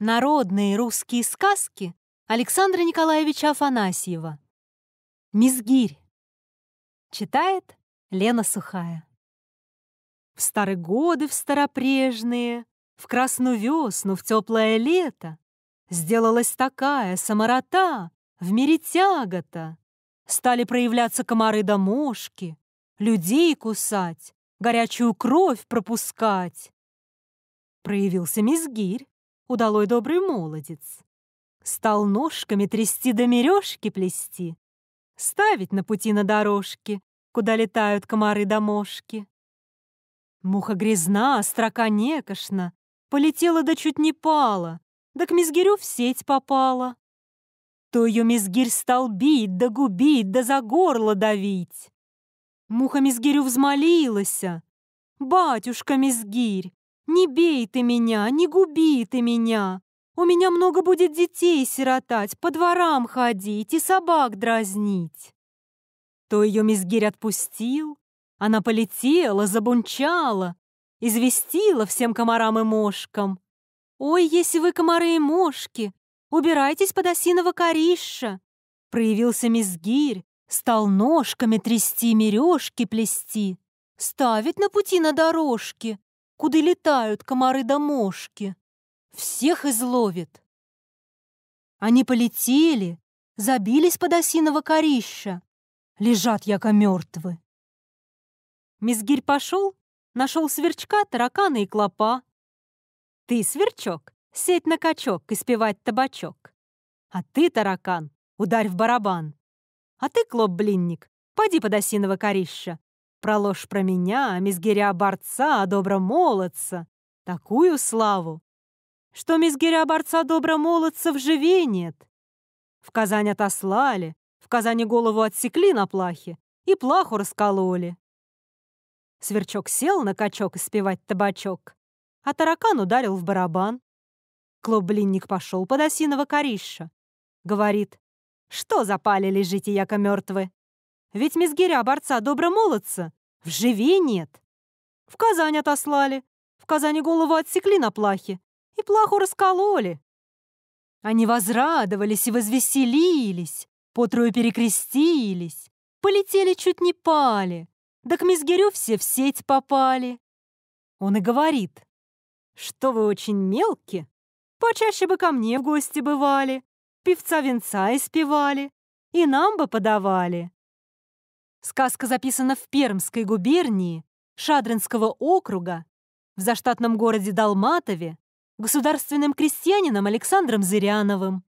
Народные русские сказки Александра Николаевича Афанасьева. Мизгирь. Читает Лена Сухая. В старые годы, в старопрежные, В красную весну, в теплое лето, Сделалась такая саморота, В мире тягота. Стали проявляться комары да мошки, Людей кусать, горячую кровь пропускать. Проявился мизгирь, удалой добрый молодец. Стал ножками трясти до да мережки плести, ставить на пути на дорожке, куда летают комары да мошки. Муха грязна, строка некошна, полетела да чуть не пала, да к мизгирю в сеть попала. То ее мизгирь стал бить, да губить, да за горло давить. Муха мизгирю взмолилась. «Батюшка мизгирь, не бей ты меня, не губи ты меня. У меня много будет детей сиротать, по дворам ходить и собак дразнить. То ее Мизгирь отпустил, она полетела, забунчала, известила всем комарам и мошкам. «Ой, если вы комары и мошки, убирайтесь под осиного корища!» Проявился Мизгирь, стал ножками трясти, мережки плести, ставить на пути на дорожке, куда летают комары да мошки. Всех изловит. Они полетели, забились под осиного корища. Лежат яко мертвы. Мизгирь пошел, нашел сверчка, таракана и клопа. Ты, сверчок, сеть на качок и спевать табачок. А ты, таракан, ударь в барабан. А ты, клоп-блинник, поди под осиного корища, про ложь про меня, о мизгиря борца, добра молодца. Такую славу, что мизгиря борца добра молодца в живе нет. В Казань отослали, в Казани голову отсекли на плахе и плаху раскололи. Сверчок сел на качок испевать табачок, а таракан ударил в барабан. Клоблинник пошел под осиного корища. Говорит, что запали лежите яко мертвы? Ведь мизгиря борца добра молодца в Живе нет. В Казань отослали. В Казани голову отсекли на плахе. И плаху раскололи. Они возрадовались и возвеселились, потрою перекрестились, полетели чуть не пали, да к мизгирю все в сеть попали. Он и говорит, что вы очень мелки, почаще бы ко мне в гости бывали, певца венца испевали, и нам бы подавали. Сказка записана в Пермской губернии, Шадринского округа, в заштатном городе Далматове, государственным крестьянином Александром Зыряновым.